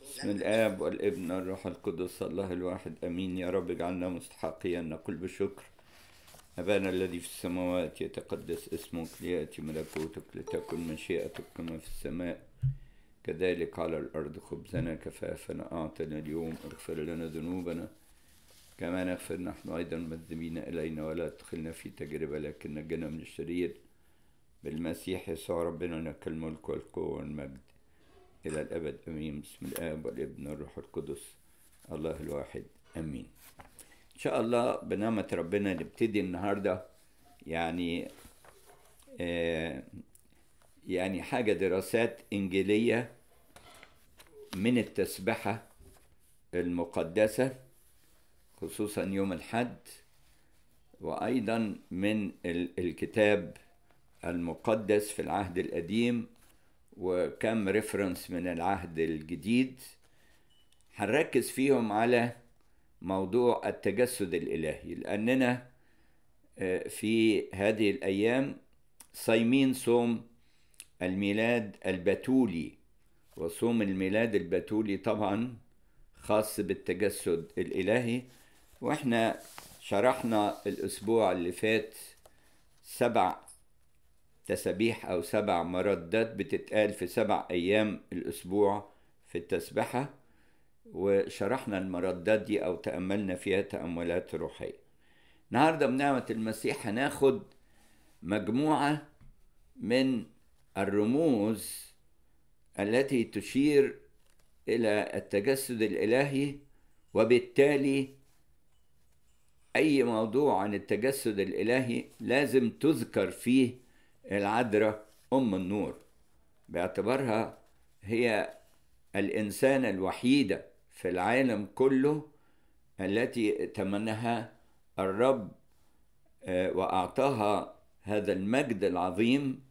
بسم الآب والابن الروح القدس الله الواحد أمين يا رب اجعلنا مستحقين نقول بشكر أبانا الذي في السماوات يتقدس اسمك ليأتي ملكوتك لتكن مشيئتك كما في السماء كذلك على الأرض خبزنا كفافنا أعطنا اليوم اغفر لنا ذنوبنا كما نغفر نحن أيضا مذنبين إلينا ولا تدخلنا في تجربة لكن نجنا من الشرير بالمسيح يسوع ربنا لك الملك والقوة والمجد إلى الأبد أمين بسم الآب والابن والروح القدس الله الواحد أمين إن شاء الله بنعمة ربنا نبتدي النهاردة يعني آه، يعني حاجة دراسات إنجيلية من التسبحة المقدسة خصوصا يوم الحد وأيضا من الكتاب المقدس في العهد القديم وكم ريفرنس من العهد الجديد هنركز فيهم على موضوع التجسد الإلهي لأننا آه، في هذه الأيام صايمين صوم الميلاد البتولي وصوم الميلاد البتولي طبعا خاص بالتجسد الإلهي واحنا شرحنا الأسبوع اللي فات سبع تسابيح أو سبع مردات بتتقال في سبع أيام الأسبوع في التسبحة وشرحنا المردات دي أو تأملنا فيها تأملات روحية النهاردة بنعمة المسيح هناخد مجموعة من الرموز التي تشير إلى التجسد الإلهي وبالتالي أي موضوع عن التجسد الإلهي لازم تذكر فيه العذراء أم النور باعتبارها هي الإنسانة الوحيدة في العالم كله التي تمنها الرب آه، وأعطاها هذا المجد العظيم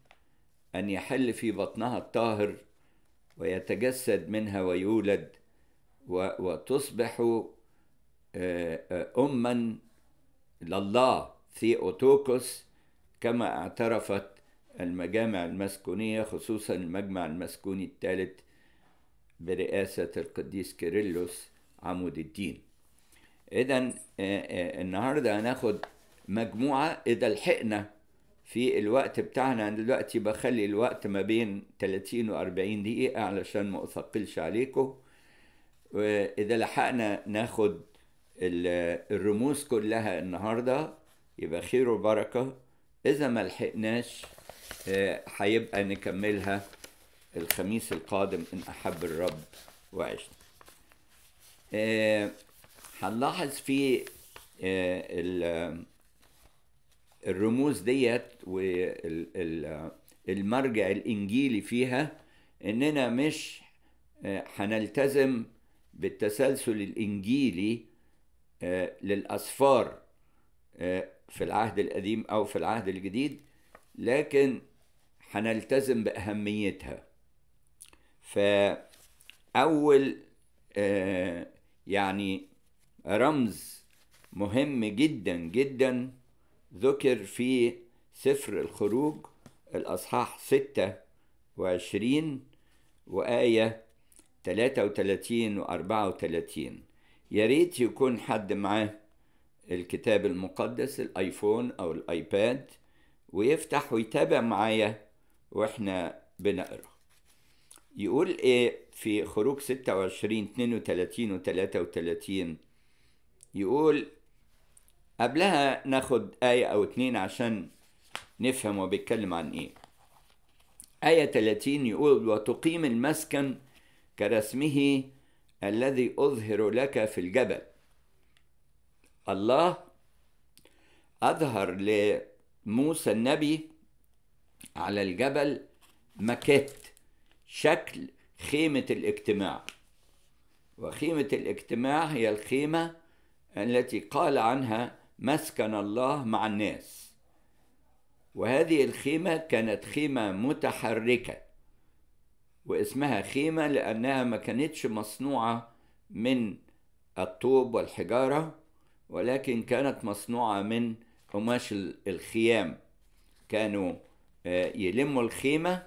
أن يحل في بطنها الطاهر ويتجسد منها ويولد وتصبح آه، آه، أما لله في كما اعترفت المجامع المسكونية خصوصا المجمع المسكوني الثالث برئاسة القديس كيرلس عمود الدين إذا آه، آه، النهاردة هناخد مجموعة إذا لحقنا في الوقت بتاعنا أنا دلوقتي بخلي الوقت ما بين 30 و 40 دقيقة علشان ما أثقلش عليكم وإذا لحقنا ناخد الرموز كلها النهاردة يبقى خير وبركة إذا ما لحقناش آه، هيبقى نكملها الخميس القادم إن أحب الرب وعشنا آه، هنلاحظ في آه، الرموز ديت والمرجع الإنجيلي فيها إننا مش هنلتزم بالتسلسل الإنجيلي للأسفار في العهد القديم أو في العهد الجديد لكن هنلتزم بأهميتها فأول آه، يعني رمز مهم جدا جدا ذكر في سفر الخروج الأصحاح ستة وعشرين وآية تلاتة وتلاتين وأربعة وتلاتين يا ريت يكون حد معاه الكتاب المقدس الآيفون أو الآيباد ويفتح ويتابع معايا واحنا بنقرا يقول ايه في خروج 26 32 و 33 يقول قبلها ناخد آية أو اتنين عشان نفهم هو بيتكلم عن إيه آية 30 يقول وتقيم المسكن كرسمه الذي أظهر لك في الجبل الله أظهر لموسى النبي على الجبل مكت شكل خيمة الاجتماع وخيمة الاجتماع هي الخيمة التي قال عنها مسكن الله مع الناس وهذه الخيمة كانت خيمة متحركة واسمها خيمة لأنها ما كانتش مصنوعة من الطوب والحجارة ولكن كانت مصنوعة من قماش الخيام كانوا آه، يلموا الخيمه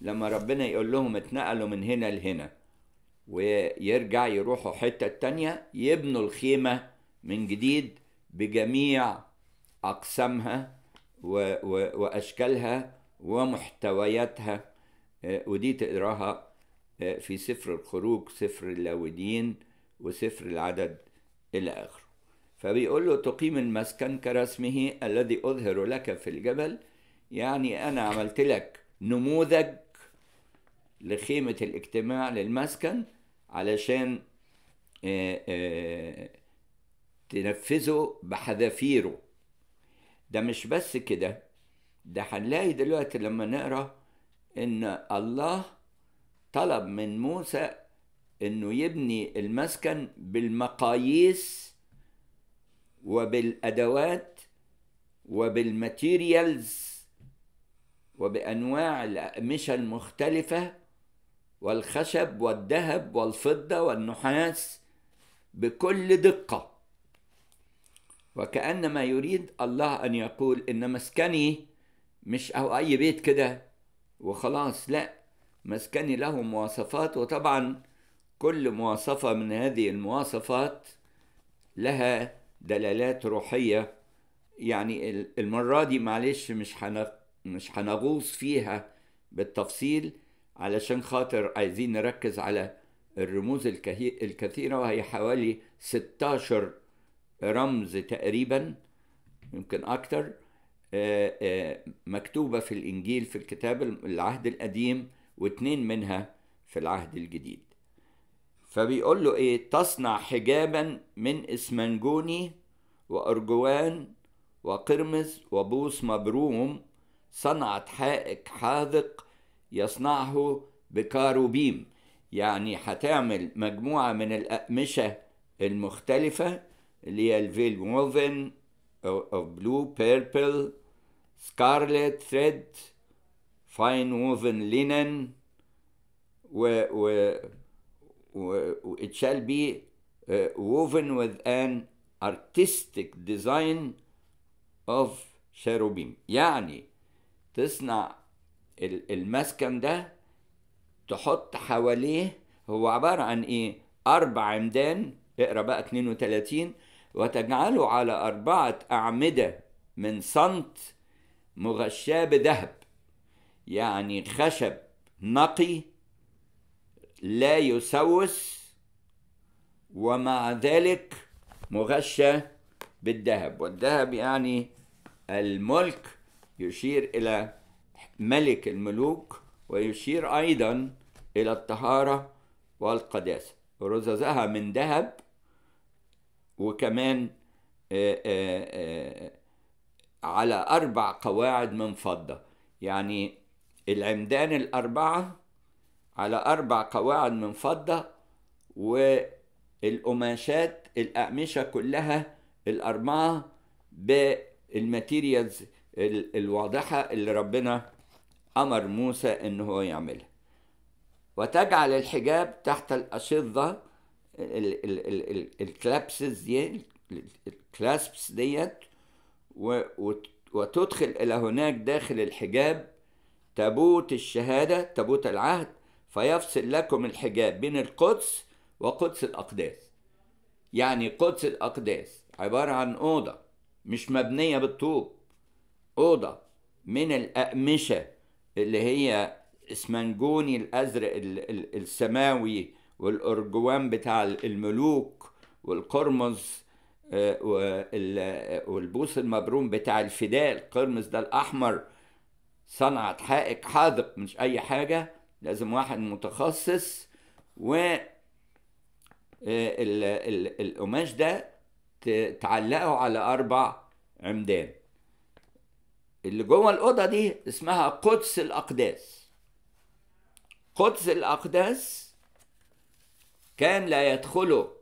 لما ربنا يقول لهم اتنقلوا من هنا لهنا ويرجع يروحوا حته تانية يبنوا الخيمه من جديد بجميع اقسامها و و واشكالها ومحتوياتها آه، ودي تقراها آه، في سفر الخروج سفر اللاودين وسفر العدد إلى آخره فبيقول له تقيم المسكن كرسمه الذي أظهر لك في الجبل يعني أنا عملت لك نموذج لخيمة الاجتماع للمسكن علشان آه، آه، تنفذه بحذافيره ده مش بس كده ده هنلاقي دلوقتي لما نقرا ان الله طلب من موسى انه يبني المسكن بالمقاييس وبالادوات وبالماتيريالز وبأنواع الأقمشة المختلفة والخشب والذهب والفضة والنحاس بكل دقة وكأنما يريد الله أن يقول إن مسكني مش أو أي بيت كده وخلاص لا مسكني له مواصفات وطبعا كل مواصفة من هذه المواصفات لها دلالات روحية يعني المرة دي معلش مش هنق مش هنغوص فيها بالتفصيل علشان خاطر عايزين نركز على الرموز الكثيرة وهي حوالي 16 رمز تقريبا يمكن أكتر آه، آه، مكتوبة في الإنجيل في الكتاب العهد القديم واثنين منها في العهد الجديد فبيقول له إيه تصنع حجابا من اسمنجوني وأرجوان وقرمز وبوس مبروم صنعت حائك حاذق يصنعه بكاروبيم يعني هتعمل مجموعة من الأقمشة المختلفة اللي هي موفن أو بلو بيربل سكارلت ثريد فاين ووفن لينن و و و it shall be uh, woven with an artistic design of cherubim يعني تصنع المسكن ده تحط حواليه هو عبارة عن إيه؟ أربع عمدان اقرأ بقى 32 وتجعله على أربعة أعمدة من صمت مغشاة بذهب يعني خشب نقي لا يسوس ومع ذلك مغشى بالذهب والذهب يعني الملك يشير إلى ملك الملوك ويشير أيضا إلى الطهارة والقداسة رززها من ذهب وكمان آه، آه، آه، على أربع قواعد من فضة يعني العمدان الأربعة على أربع قواعد من فضة والقماشات الأقمشة كلها الأربعة بالماتيريالز الواضحة اللي ربنا أمر موسى إن هو يعملها وتجعل الحجاب تحت الأشظة الكلابسز دي الكلاسبس ديت وتدخل إلى هناك داخل الحجاب تابوت الشهادة تابوت العهد فيفصل لكم الحجاب بين القدس وقدس الأقداس يعني قدس الأقداس عبارة عن أوضة مش مبنية بالطوب اوضه من الاقمشه اللي هي اسمنجوني الازرق السماوي والارجوان بتاع الملوك والقرمز آه، والبوس المبروم بتاع الفداء القرمز ده الاحمر صنعت حائك حاذق مش اي حاجه لازم واحد متخصص و آه، القماش ده تعلقه على اربع عمدان اللي جوه الأوضة دي اسمها قدس الأقداس قدس الأقداس كان لا يدخله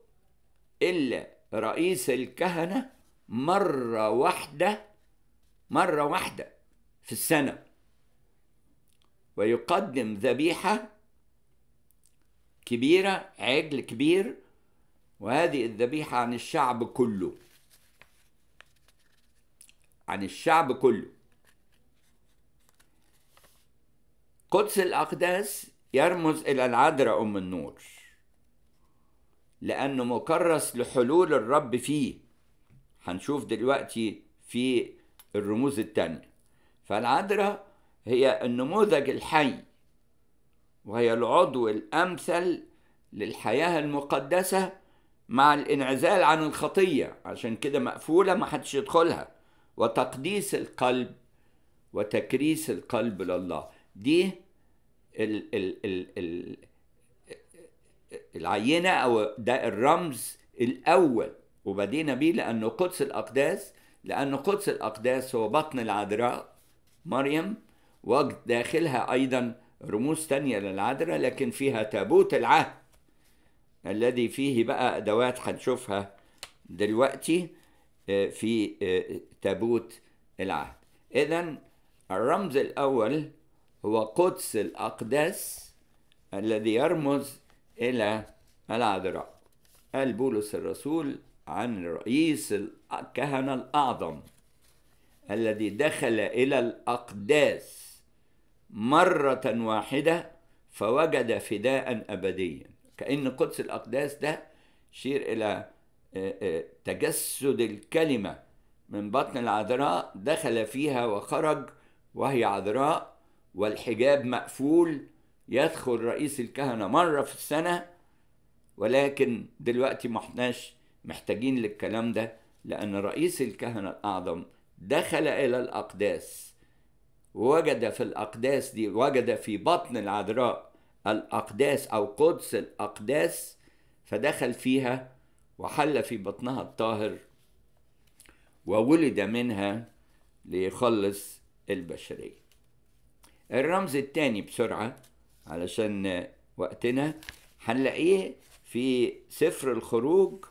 إلا رئيس الكهنة مرة واحدة مرة واحدة في السنة ويقدم ذبيحة كبيرة عجل كبير وهذه الذبيحة عن الشعب كله عن الشعب كله قدس الأقداس يرمز إلى العذراء أم النور لأنه مكرس لحلول الرب فيه هنشوف دلوقتي في الرموز التانية فالعذراء هي النموذج الحي وهي العضو الأمثل للحياة المقدسة مع الانعزال عن الخطية عشان كده مقفولة ما حدش يدخلها وتقديس القلب وتكريس القلب لله دي ال ال ال ال العينة أو ده الرمز الأول وبدينا بيه لأنه قدس الأقداس لأنه قدس الأقداس هو بطن العذراء مريم وداخلها أيضا رموز تانية للعذراء لكن فيها تابوت العهد الذي فيه بقى أدوات هنشوفها دلوقتي آه، في آه، تابوت العهد إذا الرمز الأول هو قدس الأقداس الذي يرمز إلى العذراء قال بولس الرسول عن رئيس الكهنة الأعظم الذي دخل إلى الأقداس مرة واحدة فوجد فداء أبديا كأن قدس الأقداس ده شير إلى آه، آه، تجسد الكلمة من بطن العذراء دخل فيها وخرج وهي عذراء والحجاب مقفول يدخل رئيس الكهنة مرة في السنة ولكن دلوقتي ما احناش محتاجين للكلام ده لأن رئيس الكهنة الأعظم دخل إلى الأقداس وجد في الأقداس دي وجد في بطن العذراء الأقداس أو قدس الأقداس فدخل فيها وحل في بطنها الطاهر وولد منها ليخلص البشريه الرمز الثاني بسرعة علشان وقتنا هنلاقيه في سفر الخروج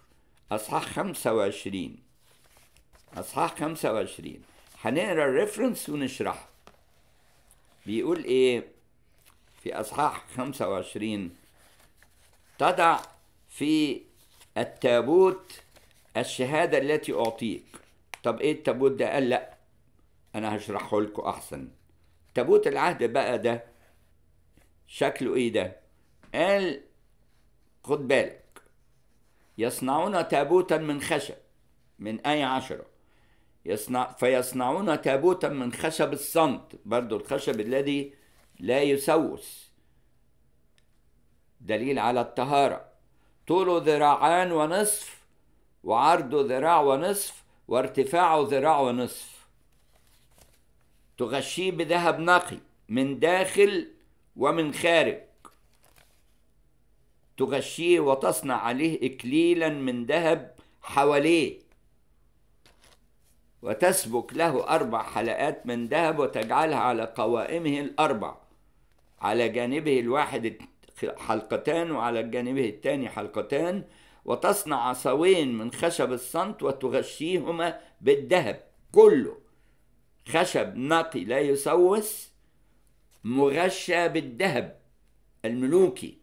أصحاح 25 أصحاح 25 هنقرا الريفرنس ونشرحه بيقول إيه في أصحاح 25 تضع في التابوت الشهادة التي أعطيك طب إيه التابوت ده قال لأ أنا هشرحه لكم أحسن تابوت العهد بقى ده شكله ايه ده قال خد بالك يصنعون تابوتا من خشب من اي عشرة يصنع فيصنعون تابوتا من خشب الصمت برضو الخشب الذي لا يسوس دليل على الطهارة طوله ذراعان ونصف وعرضه ذراع ونصف وارتفاعه ذراع ونصف تغشيه بذهب نقي من داخل ومن خارج تغشيه وتصنع عليه إكليلا من ذهب حواليه وتسبك له أربع حلقات من ذهب وتجعلها على قوائمه الأربع على جانبه الواحد حلقتان وعلى جانبه الثاني حلقتان وتصنع عصاوين من خشب الصمت وتغشيهما بالذهب كله خشب نقي لا يسوس مغشى بالذهب الملوكي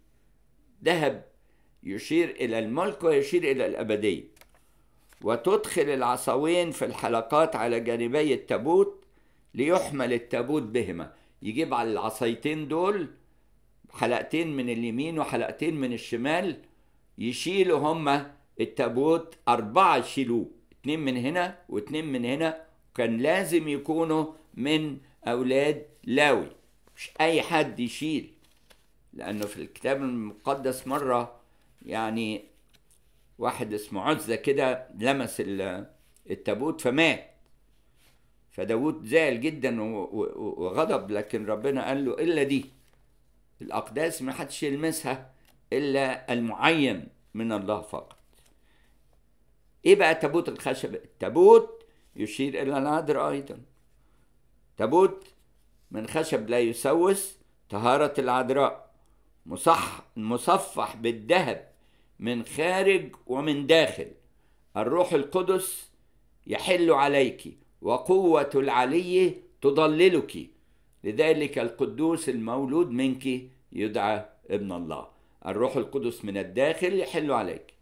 ذهب يشير إلى الملك ويشير إلى الأبدية وتدخل العصوين في الحلقات على جانبي التابوت ليحمل التابوت بهما يجيب على العصيتين دول حلقتين من اليمين وحلقتين من الشمال يشيلوا هما التابوت أربعة يشيلوه اتنين من هنا واتنين من هنا كان لازم يكونوا من أولاد لاوي مش أي حد يشيل لأنه في الكتاب المقدس مرة يعني واحد اسمه عزة كده لمس التابوت فمات فداود زعل جدا وغضب لكن ربنا قال له إلا دي الأقداس ما حدش يلمسها إلا المعين من الله فقط إيه بقى تابوت الخشب التابوت يشير إلى الهدر أيضا تابوت من خشب لا يسوس طهارة العذراء مصح مصفح بالذهب من خارج ومن داخل الروح القدس يحل عليك وقوة العلي تضللك لذلك القدوس المولود منك يدعى ابن الله الروح القدس من الداخل يحل عليك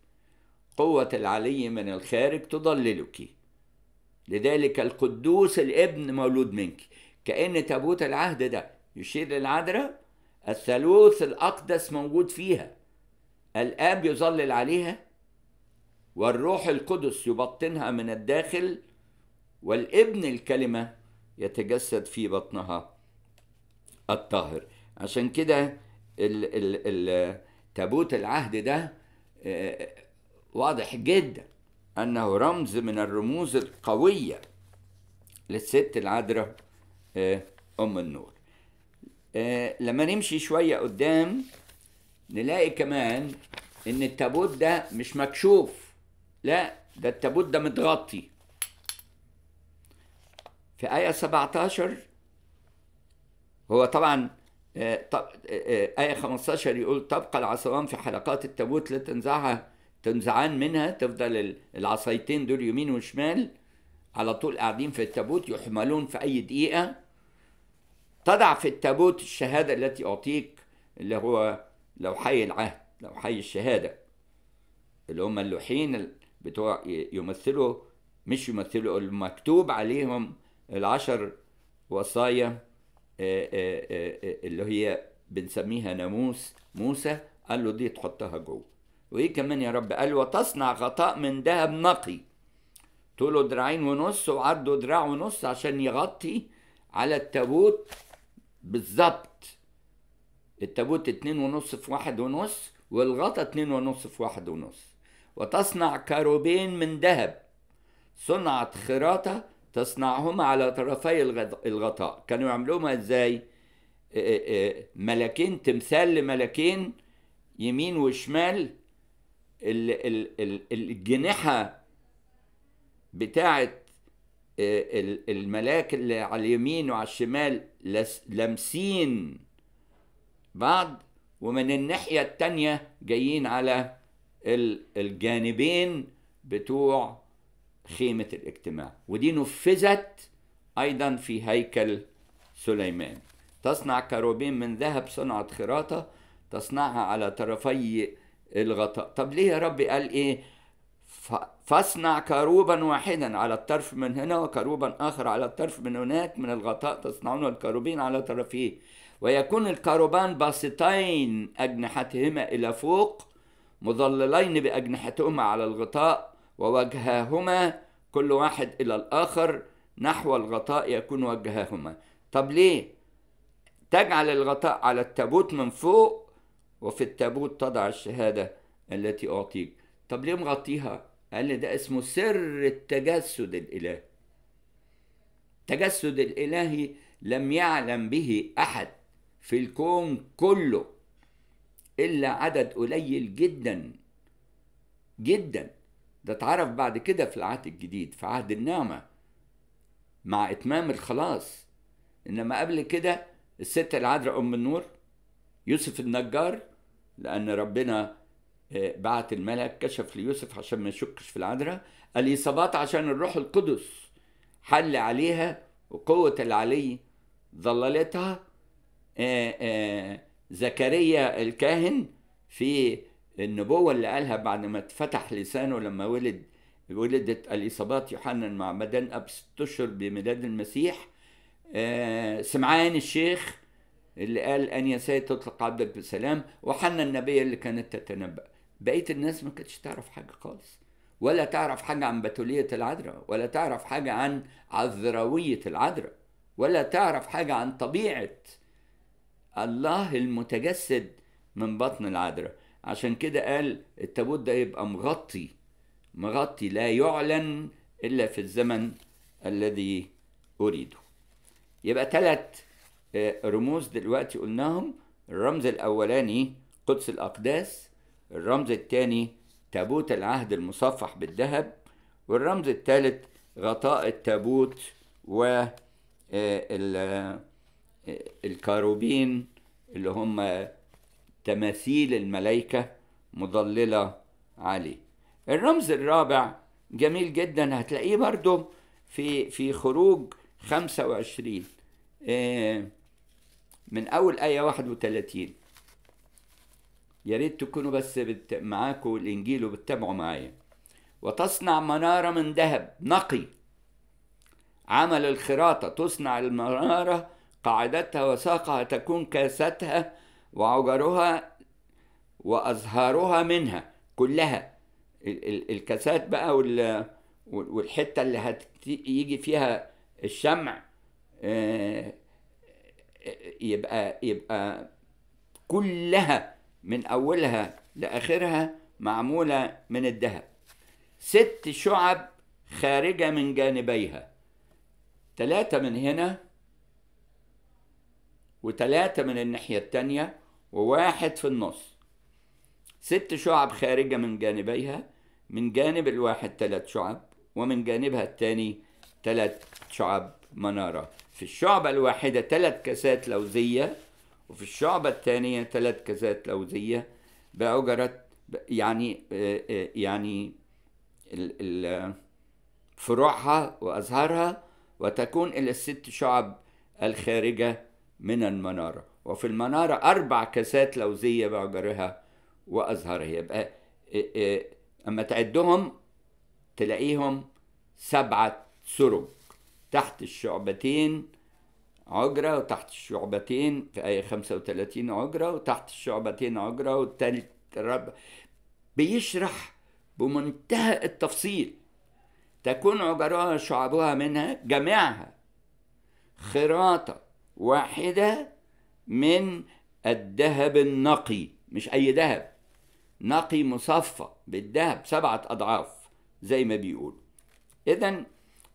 قوة العلي من الخارج تضللك لذلك القدوس الابن مولود منك كأن تابوت العهد ده يشير للعذراء الثالوث الأقدس موجود فيها الآب يظلل عليها والروح القدس يبطنها من الداخل والابن الكلمة يتجسد في بطنها الطاهر عشان كده تابوت العهد ده آه، آه، واضح جدا أنه رمز من الرموز القوية للست العذراء آه، أم النور آه، لما نمشي شوية قدام نلاقي كمان إن التابوت ده مش مكشوف لا ده التابوت ده متغطي في آية 17 هو طبعا آه، آية 15 يقول تبقى العصوان في حلقات التابوت لا تنزعها تنزعان منها تفضل العصايتين دول يمين وشمال على طول قاعدين في التابوت يحملون في أي دقيقة تضع في التابوت الشهادة التي أعطيك اللي هو لوحي العهد لوحي الشهادة اللي هم اللوحين بتوع يمثلوا مش يمثلوا المكتوب عليهم العشر وصايا آه، آه، آه، اللي هي بنسميها ناموس موسى قال له دي تحطها جوه وايه كمان يا رب قال وتصنع غطاء من ذهب نقي طوله دراعين ونص وعرضه دراع ونص عشان يغطي على التابوت بالظبط التابوت اتنين ونص في واحد ونص والغطا اتنين ونص في واحد ونص وتصنع كروبين من ذهب صنعت خراطة تصنعهما على طرفي الغطاء كانوا يعملوهما ازاي ملكين تمثال لملكين يمين وشمال الجنحة بتاعت آه، الملاك اللي على اليمين وعلى الشمال لامسين بعض ومن الناحية التانية جايين على الجانبين بتوع خيمة الاجتماع ودي نفذت أيضا في هيكل سليمان تصنع كروبين من ذهب صنعة خراطة تصنعها على طرفي الغطاء طب ليه يا رب قال ايه فاصنع كروبا واحدا على الطرف من هنا وكروبا اخر على الطرف من هناك من الغطاء تصنعون الكروبين على طرفيه ويكون الكروبان باسطين اجنحتهما الى فوق مظللين باجنحتهما على الغطاء ووجهاهما كل واحد الى الاخر نحو الغطاء يكون وجهاهما طب ليه تجعل الغطاء على التابوت من فوق وفي التابوت تضع الشهادة التي أعطيك طب ليه مغطيها قال لي ده اسمه سر التجسد الإلهي التجسد الإلهي لم يعلم به أحد في الكون كله إلا عدد قليل جدا جدا ده اتعرف بعد كده في العهد الجديد في عهد النعمة مع إتمام الخلاص إنما قبل كده الست العذراء أم النور يوسف النجار لأن ربنا آه، بعت الملك كشف ليوسف عشان ما يشكش في العذراء الإصابات عشان الروح القدس حل عليها وقوة العلي ظللتها آه، آه، زكريا الكاهن في النبوة اللي قالها بعد ما اتفتح لسانه لما ولد ولدت الإصابات يوحنا المعمدان أب ست أشهر بميلاد المسيح سمعان الشيخ اللي قال أن سيد تطلق عبدك بسلام وحنا النبي اللي كانت تتنبأ بقية الناس ما كانتش تعرف حاجة خالص ولا تعرف حاجة عن بتولية العذراء ولا تعرف حاجة عن عذراوية العذراء ولا تعرف حاجة عن طبيعة الله المتجسد من بطن العذراء عشان كده قال التابوت ده يبقى مغطي مغطي لا يعلن إلا في الزمن الذي أريده يبقى ثلاث رموز دلوقتي قلناهم الرمز الأولاني قدس الأقداس الرمز الثاني تابوت العهد المصفح بالذهب والرمز الثالث غطاء التابوت و آه، آه، الكاروبين اللي هم تماثيل الملائكة مضللة عليه الرمز الرابع جميل جدا هتلاقيه برضو في في خروج 25 من أول آية 31 يا ريت تكونوا بس بت... معاكم الإنجيل وبتتابعوا معايا وتصنع منارة من ذهب نقي عمل الخراطة تصنع المنارة قاعدتها وساقها تكون كاستها وعجرها وأزهارها منها كلها الكاسات بقى والحتة اللي هيجي فيها الشمع آه، يبقى يبقى كلها من اولها لاخرها معموله من الذهب ست شعب خارجه من جانبيها ثلاثه من هنا وثلاثه من الناحيه الثانيه وواحد في النص ست شعب خارجه من جانبيها من جانب الواحد ثلاث شعب ومن جانبها الثاني ثلاث شعب مناره في الشعبة الواحدة ثلاث كاسات لوزية وفي الشعبة الثانية ثلاث كاسات لوزية بأجرة يعني آه، آه، يعني فروعها وأزهارها وتكون إلى الست شعب الخارجة من المنارة وفي المنارة أربع كاسات لوزية بأجرها وأزهارها يبقى آه، أما تعدهم تلاقيهم سبعة سرب تحت الشعبتين عجرة وتحت الشعبتين في آية 35 عجرة وتحت الشعبتين عجرة والثالث ربع بيشرح بمنتهى التفصيل تكون عجرها شعبها منها جميعها خراطة واحدة من الذهب النقي مش أي ذهب نقي مصفى بالذهب سبعة أضعاف زي ما بيقولوا إذا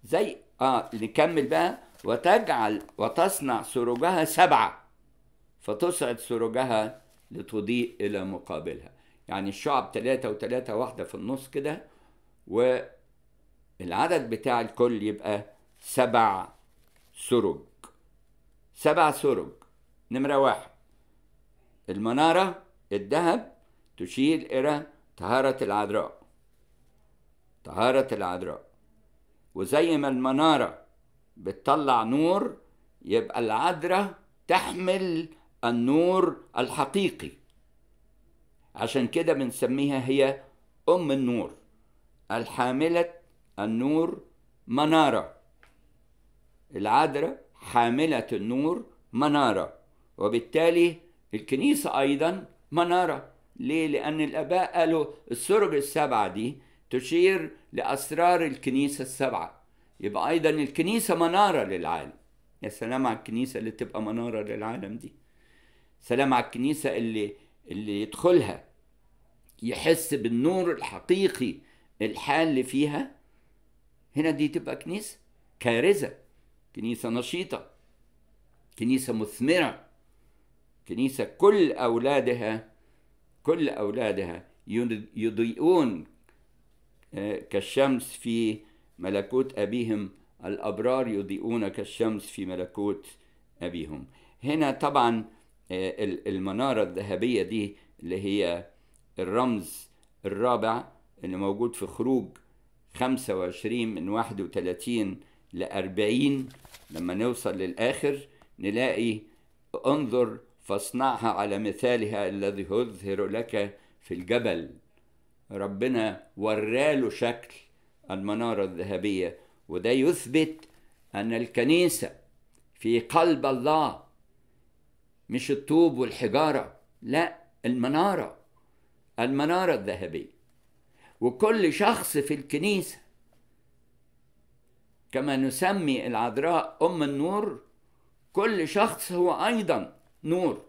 زي اه نكمل بقى وتجعل وتصنع سروجها سبعة فتصعد سروجها لتضيء إلى مقابلها يعني الشعب ثلاثة وثلاثة واحدة في النص كده والعدد بتاع الكل يبقى سبع سرج سبع سرج نمرة واحد المنارة الذهب تشير إلى طهارة العذراء طهارة العذراء وزي ما المنارة بتطلع نور يبقى العذراء تحمل النور الحقيقي عشان كده بنسميها هي أم النور الحاملة النور منارة العذراء حاملة النور منارة وبالتالي الكنيسة أيضا منارة ليه؟ لأن الآباء قالوا السرج السبعة دي تشير لأسرار الكنيسة السبعة يبقى أيضا الكنيسة منارة للعالم يا سلام على الكنيسة اللي تبقى منارة للعالم دي سلام على الكنيسة اللي اللي يدخلها يحس بالنور الحقيقي الحال اللي فيها هنا دي تبقى كنيسة كارثة كنيسة نشيطة كنيسة مثمرة كنيسة كل أولادها كل أولادها يضيئون آه، كالشمس في ملكوت أبيهم الأبرار يضيئون كالشمس في ملكوت أبيهم هنا طبعا آه، المنارة الذهبية دي اللي هي الرمز الرابع اللي موجود في خروج 25 من 31 ل 40 لما نوصل للآخر نلاقي انظر فاصنعها على مثالها الذي يظهر لك في الجبل ربنا وراله شكل المنارة الذهبية وده يثبت أن الكنيسة في قلب الله مش الطوب والحجارة لا المنارة المنارة الذهبية وكل شخص في الكنيسة كما نسمي العذراء أم النور كل شخص هو أيضا نور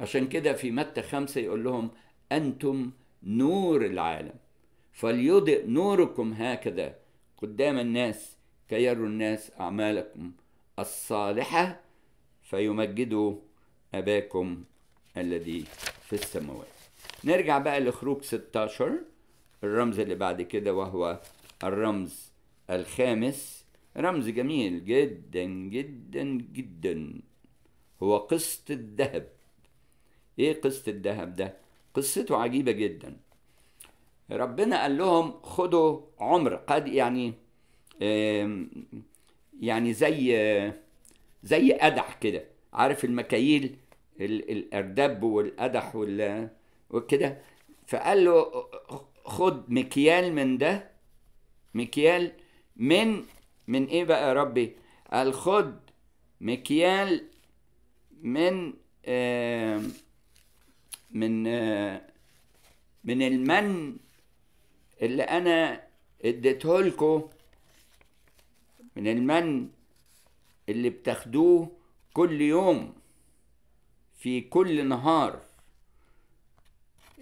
عشان كده في متى خمسة يقول لهم أنتم نور العالم فليضئ نوركم هكذا قدام الناس كي يروا الناس أعمالكم الصالحة فيمجدوا أباكم الذي في السماوات نرجع بقى لخروج 16 الرمز اللي بعد كده وهو الرمز الخامس رمز جميل جدا جدا جدا هو قسط الذهب ايه قسط الذهب ده قصته عجيبة جدا ربنا قال لهم خدوا عمر قد يعني يعني زي زي قدح كده عارف المكاييل الأردب والقدح وكده فقال له خد مكيال من ده مكيال من من ايه بقى يا ربي قال خد مكيال من آه من من المن اللي انا اديته لكم من المن اللي بتاخدوه كل يوم في كل نهار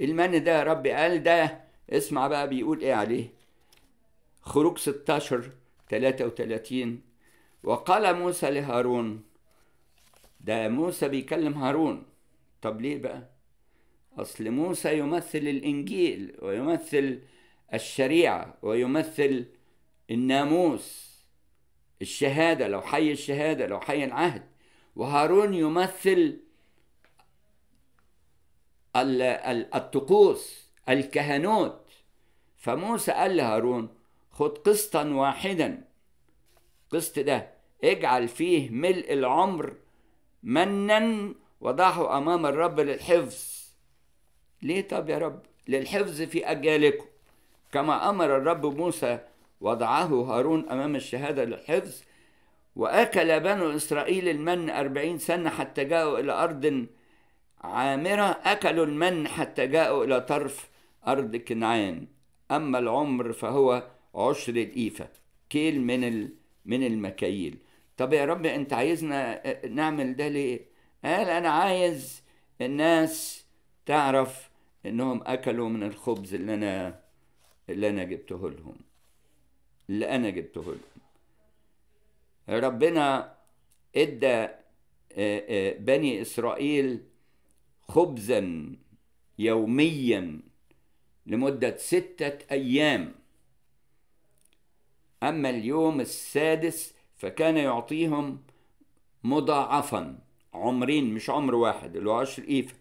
المن ده يا رب قال ده اسمع بقى بيقول ايه عليه خروج 16 33 وقال موسى لهارون ده موسى بيكلم هارون طب ليه بقى أصل موسى يمثل الإنجيل ويمثل الشريعة ويمثل الناموس الشهادة لو حي الشهادة لو حي العهد وهارون يمثل الطقوس الكهنوت فموسى قال لهارون خد قسطا واحدا القسط ده اجعل فيه ملء العمر منا وضعه امام الرب للحفظ ليه طب يا رب للحفظ في أجيالكم كما أمر الرب موسى وضعه هارون أمام الشهادة للحفظ وأكل بنو إسرائيل المن أربعين سنة حتى جاءوا إلى أرض عامرة أكلوا المن حتى جاءوا إلى طرف أرض كنعان أما العمر فهو عشر الإيفة كيل من من المكاييل طب يا رب أنت عايزنا آه، نعمل ده ليه؟ قال أنا عايز الناس تعرف انهم اكلوا من الخبز اللي انا اللي انا جبته لهم اللي انا جبته لهم ربنا ادى بني اسرائيل خبزا يوميا لمدة ستة أيام أما اليوم السادس فكان يعطيهم مضاعفا عمرين مش عمر واحد اللي هو عشر إيفا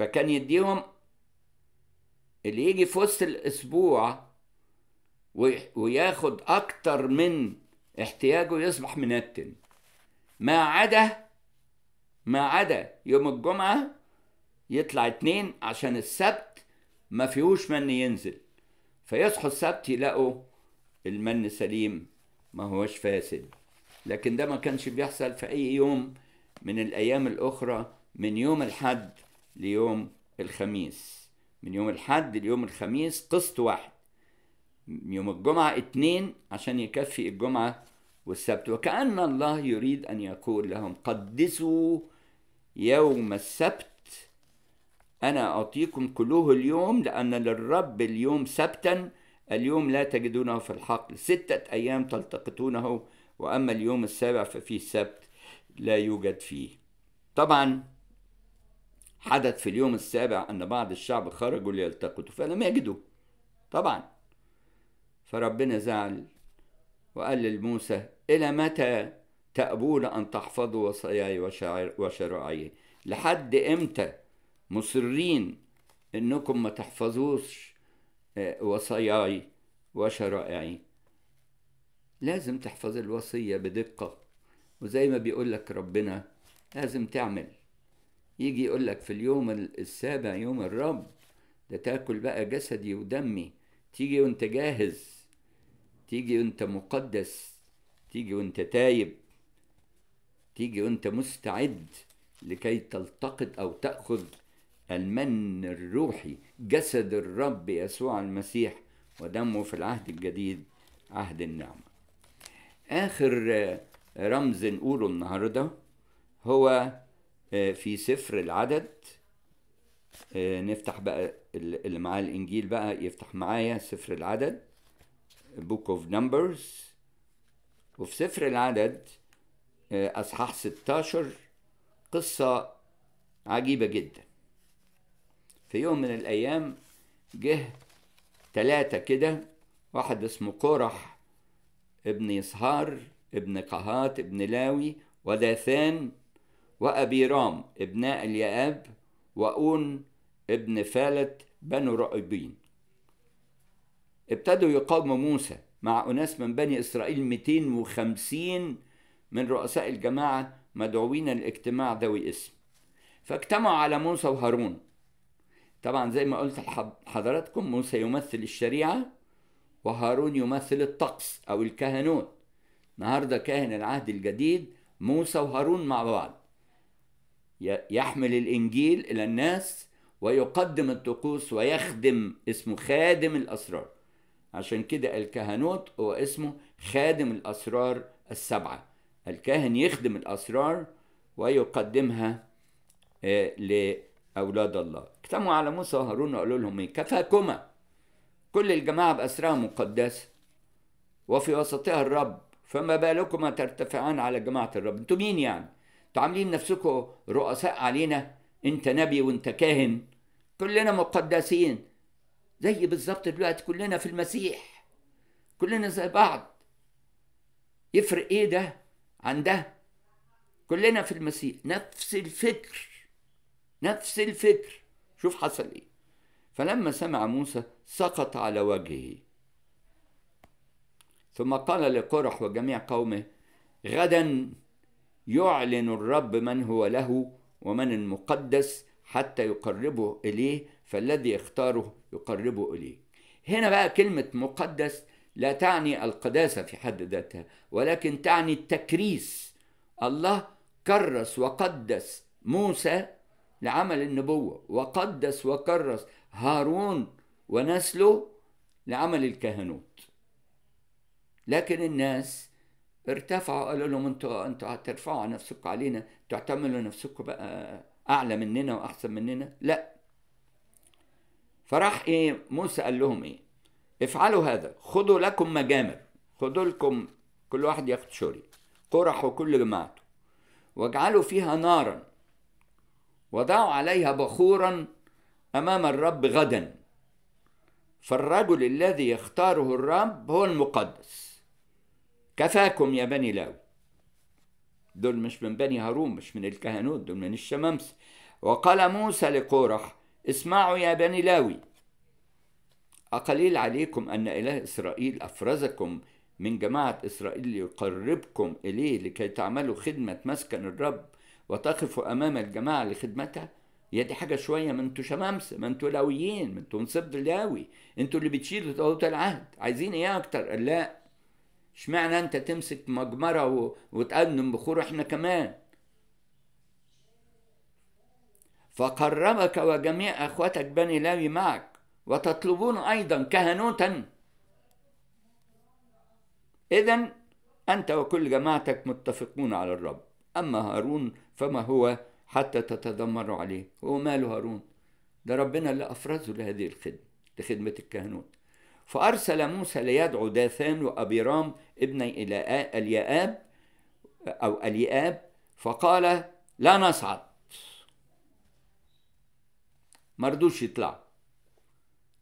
فكان يديهم اللي يجي في وسط الاسبوع وياخد اكتر من احتياجه يصبح منتن ما عدا ما عدا يوم الجمعة يطلع اتنين عشان السبت ما فيهوش من ينزل فيصحوا السبت يلاقوا المن سليم ما هوش فاسد لكن ده ما كانش بيحصل في أي يوم من الأيام الأخرى من يوم الحد ليوم الخميس من يوم الحد ليوم الخميس قسط واحد يوم الجمعة اتنين عشان يكفي الجمعة والسبت وكأن الله يريد أن يقول لهم قدسوا يوم السبت أنا أعطيكم كلوه اليوم لأن للرب اليوم سبتا اليوم لا تجدونه في الحقل ستة أيام تلتقطونه وأما اليوم السابع ففيه سبت لا يوجد فيه طبعا حدث في اليوم السابع أن بعض الشعب خرجوا ليلتقطوا فلم يجدوا طبعا فربنا زعل وقال لموسى إلى متى تأبون أن تحفظوا وصاياي وشرائعي لحد إمتى مصرين إنكم ما تحفظوش آه، وصاياي وشرائعي لازم تحفظ الوصية بدقة وزي ما بيقول لك ربنا لازم تعمل يجي يقول لك في اليوم السابع يوم الرب ده تاكل بقى جسدي ودمي تيجي وانت جاهز تيجي وانت مقدس تيجي وانت تايب تيجي وانت مستعد لكي تلتقط او تاخذ المن الروحي جسد الرب يسوع المسيح ودمه في العهد الجديد عهد النعمه اخر رمز نقوله النهارده هو آه، في سفر العدد آه، نفتح بقى اللي معاه الانجيل بقى يفتح معايا سفر العدد بوك اوف نمبرز وفي سفر العدد آه، اصحاح 16 قصه عجيبه جدا في يوم من الايام جه ثلاثه كده واحد اسمه قرح ابن يسهار ابن قهات ابن لاوي وداثان وأبيرام ابناء الياب وأون ابن فالت بنو رأبين ابتدوا يقاوموا موسى مع أناس من بني إسرائيل 250 من رؤساء الجماعة مدعوين لاجتماع ذوي اسم فاجتمعوا على موسى وهارون طبعا زي ما قلت حضراتكم موسى يمثل الشريعة وهارون يمثل الطقس أو الكهنوت النهاردة كاهن العهد الجديد موسى وهارون مع بعض يحمل الإنجيل إلى الناس ويقدم الطقوس ويخدم اسمه خادم الأسرار عشان كده الكهنوت هو اسمه خادم الأسرار السبعة الكاهن يخدم الأسرار ويقدمها آه، لأولاد الله اجتمعوا على موسى وهارون وقالوا لهم ايه كفاكما كل الجماعة بأسرها مقدسة وفي وسطها الرب فما بالكما ترتفعان على جماعة الرب انتوا مين يعني انتوا عاملين نفسكم رؤساء علينا انت نبي وانت كاهن كلنا مقدسين زي بالظبط دلوقتي كلنا في المسيح كلنا زي بعض يفرق ايه ده عن ده كلنا في المسيح نفس الفكر نفس الفكر شوف حصل ايه فلما سمع موسى سقط على وجهه ثم قال لقرح وجميع قومه غدا يعلن الرب من هو له ومن المقدس حتى يقربه إليه فالذي يختاره يقربه إليه هنا بقى كلمة مقدس لا تعني القداسة في حد ذاتها ولكن تعني التكريس الله كرس وقدس موسى لعمل النبوة وقدس وكرس هارون ونسله لعمل الكهنوت لكن الناس ارتفعوا قالوا لهم انتوا انتوا هترفعوا نفسكم علينا تعتملوا نفسكم بقى اعلى مننا واحسن مننا لا فراح ايه موسى قال لهم ايه افعلوا هذا خذوا لكم مجامر خذوا لكم كل واحد ياخد شوري قرح وكل جماعته واجعلوا فيها نارا وضعوا عليها بخورا امام الرب غدا فالرجل الذي يختاره الرب هو المقدس كفاكم يا بني لاوي دول مش من بني هارون مش من الكهنوت دول من الشمامس وقال موسى لقورح اسمعوا يا بني لاوي أقليل عليكم أن إله إسرائيل أفرزكم من جماعة إسرائيل ليقربكم إليه لكي تعملوا خدمة مسكن الرب وتقفوا أمام الجماعة لخدمتها يا دي حاجة شوية ما انتوا شمامسة ما انتوا لاويين ما انتوا من لاوي انتوا اللي بتشيلوا طاقة العهد عايزين ايه أكتر؟ لا اشمعنى انت تمسك مجمره وتقدم بخور احنا كمان فقربك وجميع اخوتك بني لاوي معك وتطلبون ايضا كهنوتا اذا انت وكل جماعتك متفقون على الرب اما هارون فما هو حتى تتذمروا عليه هو ماله هارون ده ربنا اللي افرزه لهذه الخدمه لخدمه الكهنوت فأرسل موسى ليدعو داثان وأبيرام ابني إلى اليآب أو اليآب فقال لا نصعد مردوش يطلعوا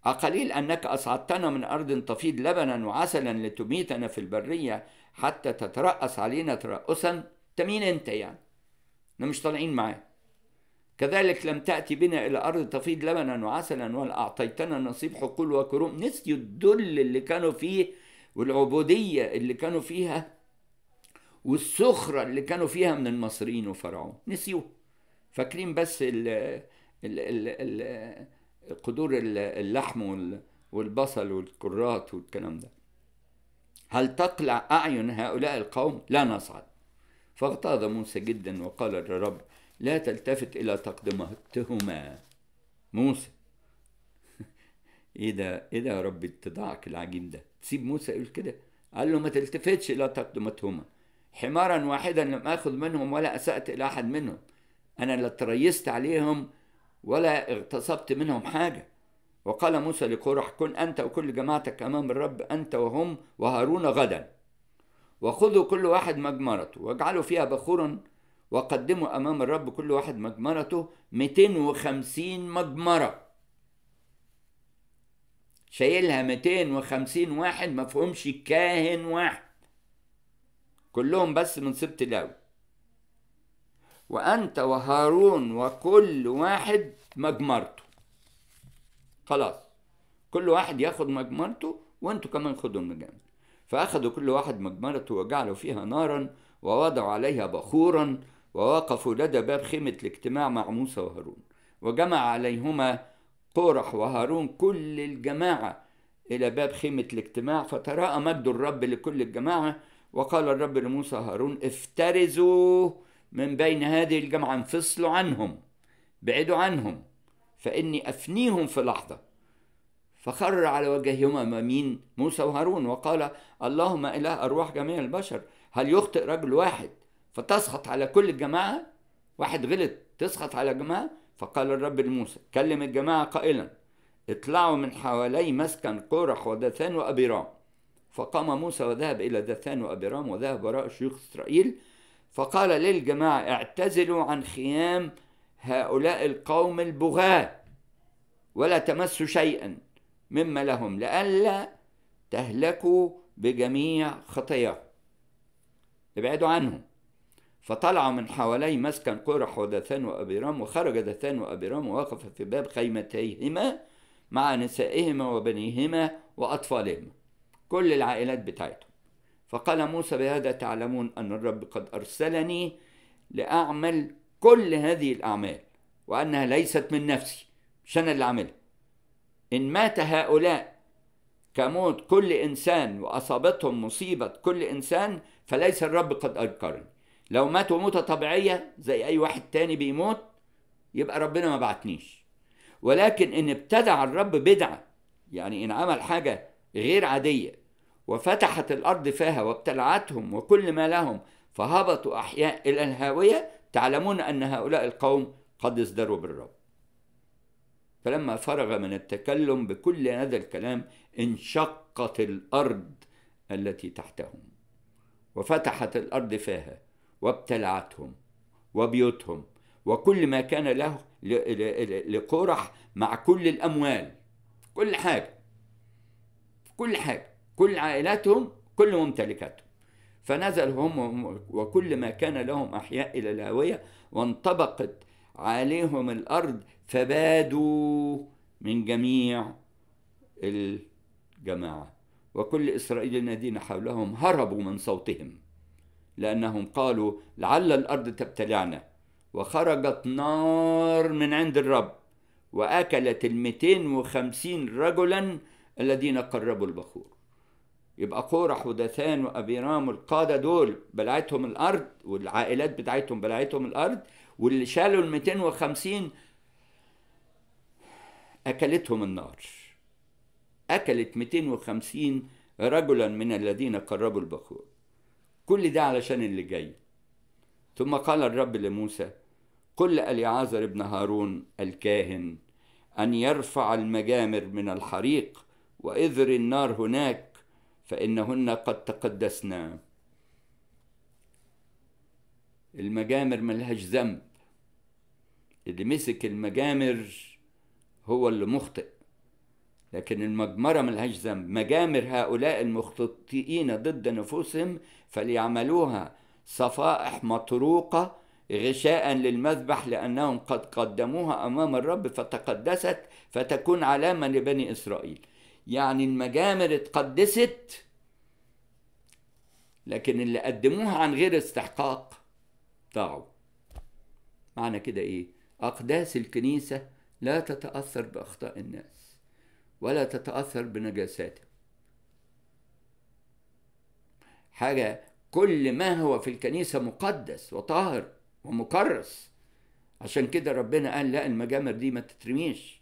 أقليل أنك أصعدتنا من أرض تفيض لبنا وعسلا لتميتنا في البرية حتى تترأس علينا ترأسا أنت مين أنت يعني؟ احنا مش طالعين معاك كذلك لم تأتي بنا إلى أرض تفيض لبنا وعسلا ولا أعطيتنا نصيب حقول وكروم نسيوا الذل اللي كانوا فيه والعبودية اللي كانوا فيها والسخرة اللي كانوا فيها من المصريين وفرعون نسيوه فاكرين بس ال ال ال ال قدور اللحم والبصل والكرات والكلام ده هل تقلع أعين هؤلاء القوم؟ لا نصعد فاغتاظ موسى جدا وقال للرب لا تلتفت إلى تقدماتهما موسى ايه ده ايه ده يا رب اتضاعك العجيب ده تسيب موسى يقول كده قال له ما تلتفتش الى تقدمتهما حمارا واحدا لم اخذ منهم ولا اسات الى احد منهم انا لا تريست عليهم ولا اغتصبت منهم حاجه وقال موسى لقرح كن انت وكل جماعتك امام الرب انت وهم وهارون غدا وخذوا كل واحد مجمرته واجعلوا فيها بخورا وقدموا أمام الرب كل واحد مجمرته 250 مجمرة شايلها 250 واحد ما فيهمش كاهن واحد كلهم بس من سبت لاوي وأنت وهارون وكل واحد مجمرته خلاص كل واحد ياخد مجمرته وانتوا كمان خدوا المجامل فأخذوا كل واحد مجمرته وجعلوا فيها نارا ووضعوا عليها بخورا ووقفوا لدى باب خيمة الاجتماع مع موسى وهارون وجمع عليهما قرح وهارون كل الجماعة إلى باب خيمة الاجتماع فتراءى مجد الرب لكل الجماعة وقال الرب لموسى هارون افترزوا من بين هذه الجماعة انفصلوا عنهم بعدوا عنهم فإني أفنيهم في لحظة فخر على وجههما مين موسى وهارون وقال اللهم إله أرواح جميع البشر هل يخطئ رجل واحد فتسخط على كل الجماعة واحد غلط تسخط على جماعة فقال الرب لموسى كلم الجماعة قائلا اطلعوا من حوالي مسكن قرح ودثان وأبيرام فقام موسى وذهب إلى دثان وأبيرام وذهب وراء شيوخ إسرائيل فقال للجماعة اعتزلوا عن خيام هؤلاء القوم البغاة ولا تمسوا شيئا مما لهم لئلا تهلكوا بجميع خطاياهم ابعدوا عنهم فطلعوا من حوالي مسكن قرح ودثان وأبيرام وخرج دثان وأبيرام ووقف في باب خيمتيهما مع نسائهما وبنيهما وأطفالهما كل العائلات بتاعتهم فقال موسى بهذا تعلمون أن الرب قد أرسلني لأعمل كل هذه الأعمال وأنها ليست من نفسي مش أنا اللي عاملها إن مات هؤلاء كموت كل إنسان وأصابتهم مصيبة كل إنسان فليس الرب قد أنكرني لو ماتوا موتة طبيعية زي أي واحد تاني بيموت يبقى ربنا ما بعتنيش ولكن إن ابتدع الرب بدعة يعني إن عمل حاجة غير عادية وفتحت الأرض فيها وابتلعتهم وكل ما لهم فهبطوا أحياء إلى الهاوية تعلمون أن هؤلاء القوم قد ازدروا بالرب فلما فرغ من التكلم بكل هذا الكلام انشقت الأرض التي تحتهم وفتحت الأرض فيها وابتلعتهم وبيوتهم وكل ما كان له لقرح مع كل الأموال كل حاجة كل حاجة كل عائلاتهم كل ممتلكاتهم فنزل هم وكل ما كان لهم أحياء إلى الهاوية وانطبقت عليهم الأرض فبادوا من جميع الجماعة وكل إسرائيل الذين حولهم هربوا من صوتهم لأنهم قالوا لعل الأرض تبتلعنا وخرجت نار من عند الرب وأكلت المتين وخمسين رجلا الذين قربوا البخور يبقى قورح ودثان وأبيرام والقادة دول بلعتهم الأرض والعائلات بتاعتهم بلعتهم الأرض واللي شالوا ال 250 أكلتهم النار أكلت 250 رجلا من الذين قربوا البخور كل ده علشان اللي جاي ثم قال الرب لموسى قل لأليعازر ابن هارون الكاهن أن يرفع المجامر من الحريق وإذر النار هناك فإنهن قد تقدسنا المجامر ملهاش ذنب اللي مسك المجامر هو اللي مخطئ لكن المجمرة ملهاش ذنب مجامر هؤلاء المخطئين ضد نفوسهم فليعملوها صفائح مطروقة غشاء للمذبح لأنهم قد قدموها أمام الرب فتقدست فتكون علامة لبني إسرائيل يعني المجامر اتقدست لكن اللي قدموها عن غير استحقاق ضاعوا معنى كده ايه أقداس الكنيسة لا تتأثر بأخطاء الناس ولا تتأثر بنجاساته حاجة كل ما هو في الكنيسة مقدس وطاهر ومكرس عشان كده ربنا قال لا المجامر دي ما تترميش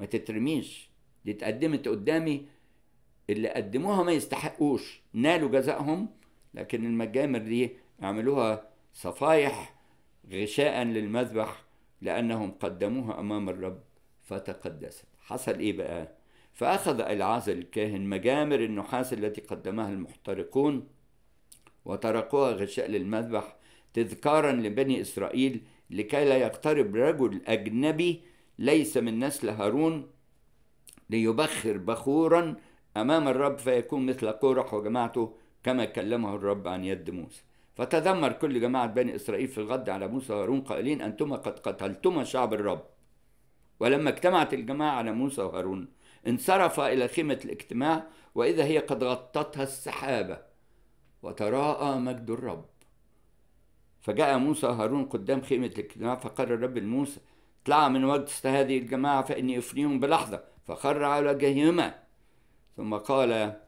ما تترميش دي اتقدمت قدامي اللي قدموها ما يستحقوش نالوا جزائهم لكن المجامر دي عملوها صفايح غشاء للمذبح لأنهم قدموها أمام الرب فتقدست حصل إيه بقى؟ فأخذ العازل الكاهن مجامر النحاس التي قدمها المحترقون وتركوها غشاء للمذبح تذكارا لبني إسرائيل لكي لا يقترب رجل أجنبي ليس من نسل هارون ليبخر بخورا أمام الرب فيكون مثل قورح وجماعته كما كلمه الرب عن يد موسى فتذمر كل جماعة بني إسرائيل في الغد على موسى وهارون قائلين أنتما قد قتلتما شعب الرب ولما اجتمعت الجماعة على موسى وهارون انصرف إلى خيمة الاجتماع وإذا هي قد غطتها السحابة وتراءى مجد الرب فجاء موسى وهارون قدام خيمة الاجتماع فقال الرب لموسى اطلعا من وجه هذه الجماعة فإني أفنيهم بلحظة فخر على وجههما ثم قال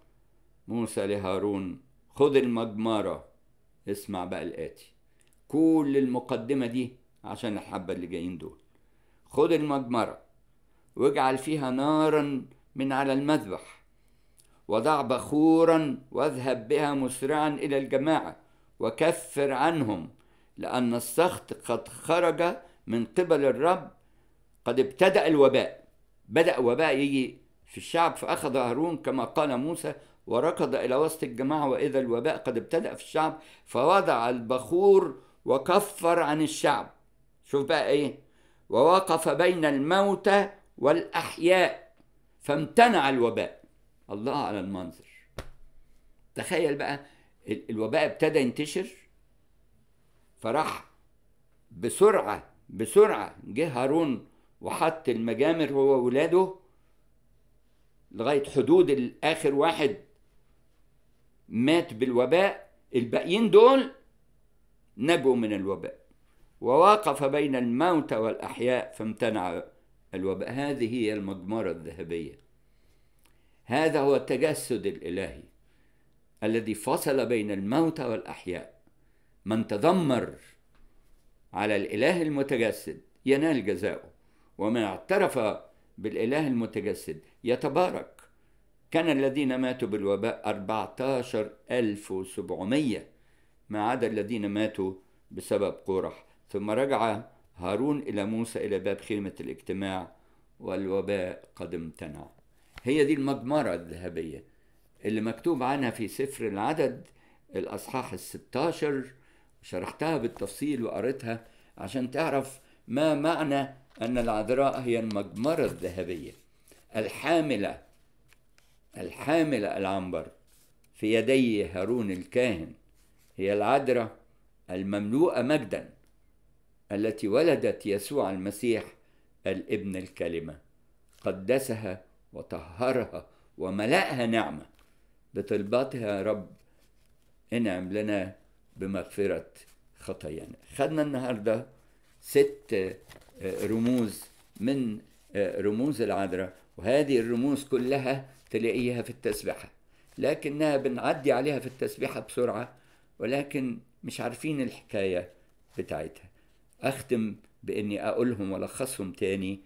موسى لهارون خذ المجمرة اسمع بقى الآتي كل المقدمة دي عشان الحبة اللي جايين دول خذ المجمرة واجعل فيها نارا من على المذبح وضع بخورا واذهب بها مسرعا إلى الجماعة وكفر عنهم لأن السخط قد خرج من قبل الرب قد ابتدأ الوباء بدأ وباء يجي في الشعب فأخذ هارون كما قال موسى وركض إلى وسط الجماعة وإذا الوباء قد ابتدأ في الشعب فوضع البخور وكفر عن الشعب شوف بقى إيه ووقف بين الموتى والأحياء فامتنع الوباء الله على المنظر تخيل بقى الوباء ابتدى ينتشر فراح بسرعة بسرعة جه هارون وحط المجامر هو وولاده لغاية حدود الآخر واحد مات بالوباء الباقيين دول نجوا من الوباء ووقف بين الموتى والأحياء فامتنع الوباء هذه هي المجمرة الذهبية هذا هو التجسد الإلهي الذي فصل بين الموتى والأحياء من تذمر على الإله المتجسد ينال جزاؤه ومن اعترف بالإله المتجسد يتبارك كان الذين ماتوا بالوباء 14700 ما عدا الذين ماتوا بسبب قرح ثم رجع هارون إلى موسى إلى باب خيمة الاجتماع والوباء قد امتنع هي دي المجمرة الذهبية اللي مكتوب عنها في سفر العدد الأصحاح الستاشر شرحتها بالتفصيل وقريتها عشان تعرف ما معنى أن العذراء هي المجمرة الذهبية الحاملة الحاملة العنبر في يدي هارون الكاهن هي العذراء المملوءة مجدا التي ولدت يسوع المسيح الابن الكلمه قدسها وطهرها وملأها نعمه بطلباتها يا رب انعم لنا بمغفره خطايانا خدنا النهارده ست آه، رموز من آه، رموز العذراء وهذه الرموز كلها تلاقيها في التسبيحه لكنها بنعدي عليها في التسبيحة بسرعة ولكن مش عارفين الحكاية بتاعتها أختم بإني أقولهم ولخصهم تاني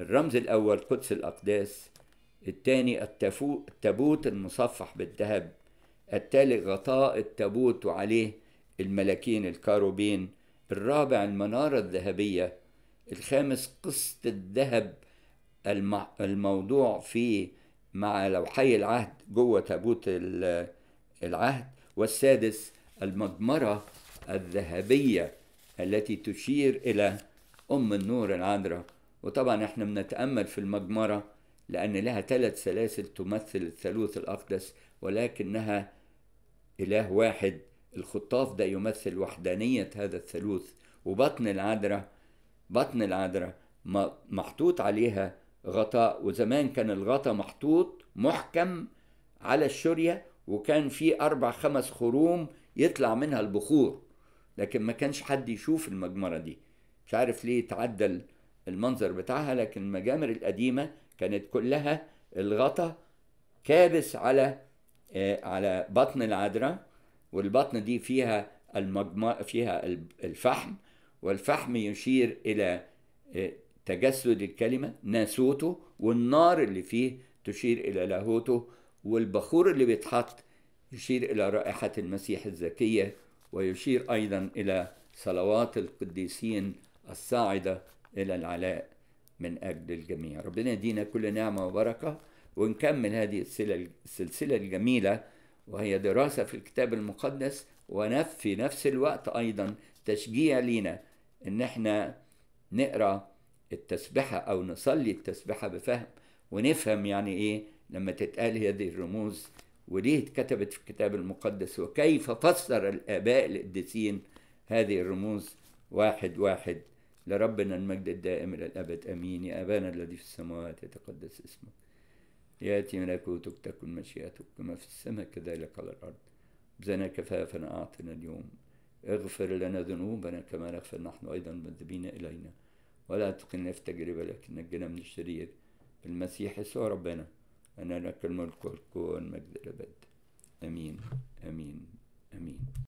الرمز الأول قدس الأقداس الثاني التابوت المصفح بالذهب الثالث غطاء التابوت وعليه الملاكين الكاروبين الرابع المنارة الذهبية الخامس قسط الذهب الموضوع فيه مع لوحي العهد جوه تابوت العهد والسادس المضمرة الذهبية التي تشير إلى أم النور العذراء وطبعا احنا بنتأمل في المجمرة لأن لها ثلاث سلاسل تمثل الثالوث الأقدس ولكنها إله واحد الخطاف ده يمثل وحدانية هذا الثالوث وبطن العذراء بطن العذراء محطوط عليها غطاء وزمان كان الغطاء محطوط محكم على الشرية وكان في أربع خمس خروم يطلع منها البخور لكن ما كانش حد يشوف المجمره دي مش عارف ليه تعدل المنظر بتاعها لكن المجامر القديمه كانت كلها الغطا كابس على آه، على بطن العذراء والبطن دي فيها المجمر فيها الفحم والفحم يشير الى آه، تجسد الكلمه ناسوته والنار اللي فيه تشير الى لاهوته والبخور اللي بيتحط يشير الى رائحه المسيح الزكيه ويشير أيضا إلى صلوات القديسين الصاعدة إلى العلاء من أجل الجميع ربنا يدينا كل نعمة وبركة ونكمل هذه السلسلة الجميلة وهي دراسة في الكتاب المقدس ونفي نفس الوقت أيضا تشجيع لينا إن احنا نقرأ التسبحة أو نصلي التسبحة بفهم ونفهم يعني إيه لما تتقال هذه الرموز وليه اتكتبت في الكتاب المقدس وكيف فسر الآباء القديسين هذه الرموز واحد واحد لربنا المجد الدائم إلى الأبد أمين يا أبانا الذي في السماوات يتقدس اسمك يأتي ملكوتك تكن مشيئتك كما في السماء كذلك على الأرض بزنا كفافنا أعطنا اليوم اغفر لنا ذنوبنا كما نغفر نحن أيضا المذنبين إلينا ولا تقلنا في تجربة لكن نجنا من الشرير بالمسيح يسوع ربنا أنا لك الملك والكون مجد الأبد أمين أمين أمين